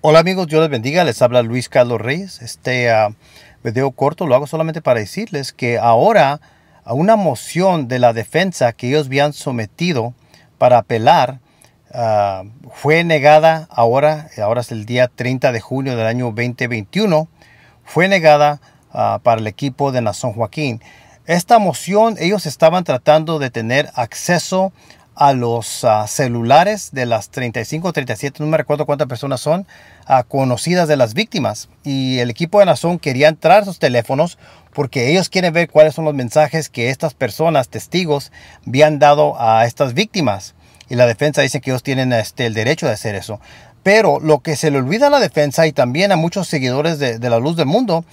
Hola amigos, Dios les bendiga. Les habla Luis Carlos Reyes. Este ah, video corto lo hago solamente para decirles que ahora a una moción de la defensa que ellos habían sometido para apelar ah, fue negada ahora, ahora es el día 30 de junio del año 2021, fue negada ah, para el equipo de Nazón Joaquín. Esta moción ellos estaban tratando de tener acceso a los ah, celulares de las 35 o 37, no me recuerdo cuántas personas son, ah, conocidas de las víctimas. Y el equipo de Nazón quería entrar a sus teléfonos porque ellos quieren ver cuáles son los mensajes que estas personas, testigos, habían dado a estas víctimas. Y la defensa dice que ellos tienen este, el derecho de hacer eso. Pero lo que se le olvida a la defensa y también a muchos seguidores de, de la luz del mundo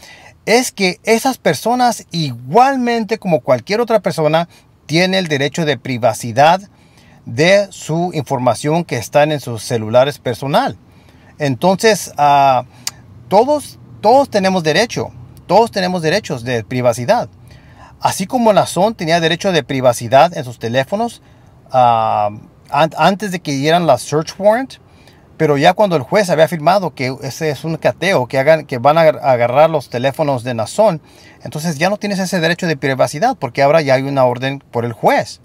es que esas personas, igualmente como cualquier otra persona, tiene el derecho de privacidad, de su información que están en sus celulares personal. Entonces, ah, todos, todos tenemos derecho, todos tenemos derechos de privacidad. Así como Nazón tenía derecho de privacidad en sus teléfonos ah, antes de que dieran la search warrant, pero ya cuando el juez había afirmado que ese es un cateo, que, hagan, que van a agarrar los teléfonos de Nazón, entonces ya no tienes ese derecho de privacidad porque ahora ya hay una orden por el juez.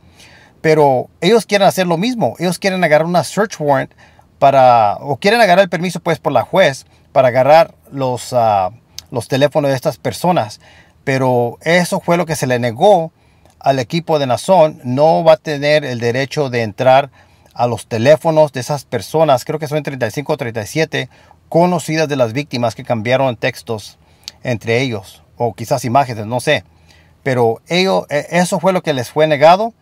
Pero ellos quieren hacer lo mismo. Ellos quieren agarrar una search warrant para, o quieren agarrar el permiso pues por la juez para agarrar los, ah, los teléfonos de estas personas. Pero eso fue lo que se le negó al equipo de Nazón. No va a tener el derecho de entrar a los teléfonos de esas personas, creo que son 35 o 37, conocidas de las víctimas que cambiaron textos entre ellos, o quizás imágenes, no sé. Pero e, eso fue lo que les fue negado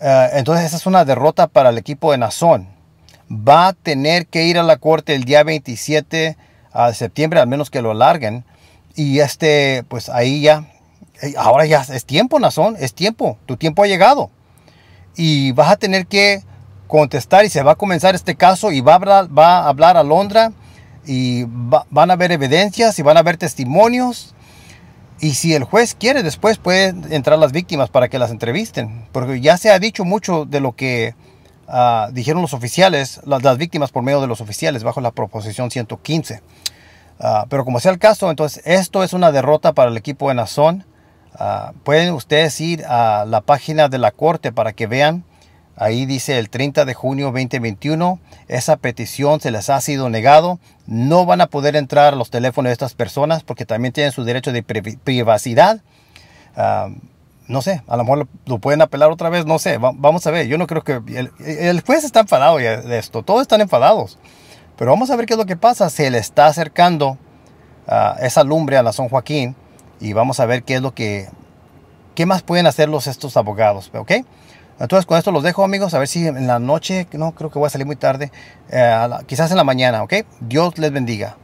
eh, entonces esa es una derrota para el equipo de Nazón. Va a tener que ir a la corte el día 27 de septiembre, al menos que lo alarguen. Y este, pues ahí ya, eh, ahora ya es tiempo, Nazón, es tiempo, tu tiempo ha llegado. Y vas a tener que contestar y se va a comenzar este caso y va a hablar, va a, hablar a Londra y van a haber evidencias y van a haber testimonios y si el juez quiere, después puede entrar las víctimas para que las entrevisten. Porque ya se ha dicho mucho de lo que ah, dijeron los oficiales, las, víctimas por medio de los oficiales, bajo la proposición 115. Ah, pero como sea el caso, entonces esto es una derrota para el equipo de Nazón. Ah, pueden ustedes ir a la página de la corte para que vean Ahí dice el 30 de junio 2021, esa petición se les ha sido negado. No van a poder entrar los teléfonos de estas personas porque también tienen su derecho de privacidad. Ah, no sé, a lo mejor lo, pueden apelar otra vez, no sé, vamos a ver. Yo no creo que el, juez está enfadado de esto, todos están enfadados. Pero vamos a ver qué es lo que pasa. Se le está acercando ah, esa lumbre a la San Joaquín y vamos a ver qué es lo que, qué más pueden hacer los, estos abogados, ¿ok? Entonces con esto los dejo amigos, a ver si en la noche, no creo que voy a salir muy tarde, eh, quizás en la mañana, ¿ok? Dios les bendiga.